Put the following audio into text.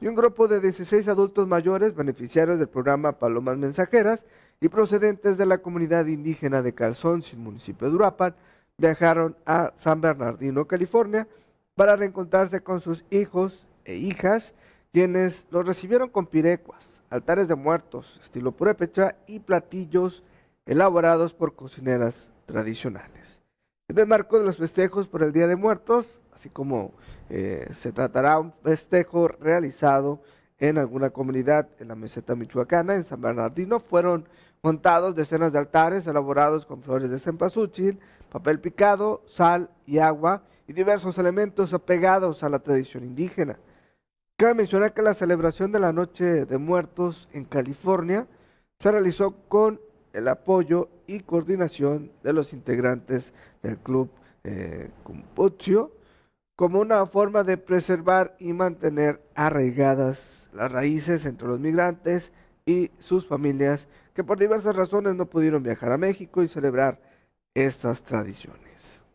y un grupo de 16 adultos mayores beneficiarios del programa Palomas Mensajeras y procedentes de la comunidad indígena de Calzón, municipio de Urapan, viajaron a San Bernardino, California, para reencontrarse con sus hijos e hijas, quienes los recibieron con pirecuas, altares de muertos, estilo purépecha y platillos elaborados por cocineras tradicionales. En el marco de los festejos por el Día de Muertos, así como eh, se tratará un festejo realizado en alguna comunidad en la meseta michoacana, en San Bernardino, fueron montados decenas de altares elaborados con flores de cempasúchil, papel picado, sal y agua y diversos elementos apegados a la tradición indígena. Cabe mencionar que la celebración de la Noche de Muertos en California se realizó con el apoyo y coordinación de los integrantes del Club eh, como una forma de preservar y mantener arraigadas las raíces entre los migrantes y sus familias que por diversas razones no pudieron viajar a México y celebrar estas tradiciones.